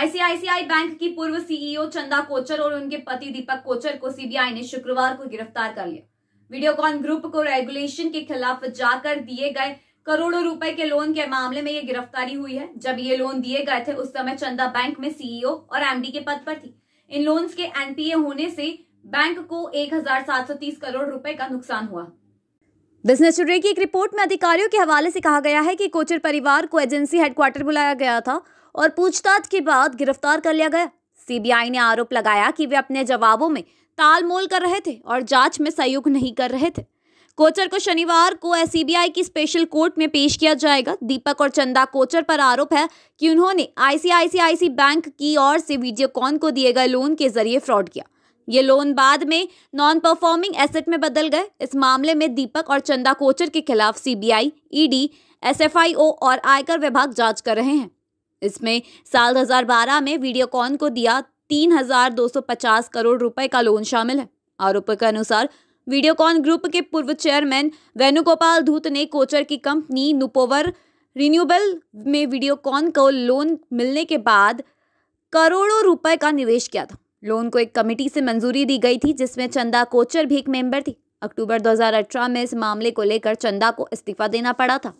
ICICI bank की पूर्व CEO चंदा कोचर और उनके पति दीपक कोचर को सीबीआई ने शुक्रवार को गिरफ्तार कर लिया वीडियोकॉन ग्रुप को रेगुलेशन के खिलाफ जाकर दिए गए करोड़ों रुपए के लोन के मामले में ये गिरफ्तारी हुई है जब ये लोन दिए गए थे उस समय चंदा बैंक में सीईओ और एमडी के पद पर थी इन लोन्स के एनपीए होने से बैंक को 1730 करोड़ रुपए का नुकसान हुआ बिजनेस टूडे की एक रिपोर्ट में अधिकारियों के हवाले से कहा गया है कि कोचर परिवार को एजेंसी हेडक्वार्टर बुलाया गया था और पूछताछ के बाद गिरफ्तार कर लिया गया सीबीआई ने आरोप लगाया कि वे अपने जवाबों में तालमोल कर रहे थे और जांच में सहयोग नहीं कर रहे थे कोचर को शनिवार को एस की स्पेशल कोर्ट में पेश किया जाएगा दीपक और चंदा कोचर पर आरोप है कि उन्होंने आईसीआईसीआईसी बैंक की ओर से वीडियोकॉन को दिए गए लोन के जरिए फ्रॉड किया ये लोन बाद में नॉन परफॉर्मिंग एसेट में बदल गए इस मामले में दीपक और चंदा कोचर के खिलाफ सीबीआई, ईडी एसएफआईओ और आयकर विभाग जांच कर रहे हैं इसमें साल 2012 में वीडियोकॉन को दिया 3,250 करोड़ रुपए का लोन शामिल है आरोपों के अनुसार वीडियोकॉन ग्रुप के पूर्व चेयरमैन वेणुगोपाल धूत ने कोचर की कंपनी नुपोवर रिन्यूबल में वीडियोकॉन को लोन मिलने के बाद करोड़ों रुपए का निवेश किया था लोन को एक कमेटी से मंजूरी दी गई थी जिसमें चंदा कोचर भी एक मेंबर थी अक्टूबर 2018 में इस मामले को लेकर चंदा को इस्तीफा देना पड़ा था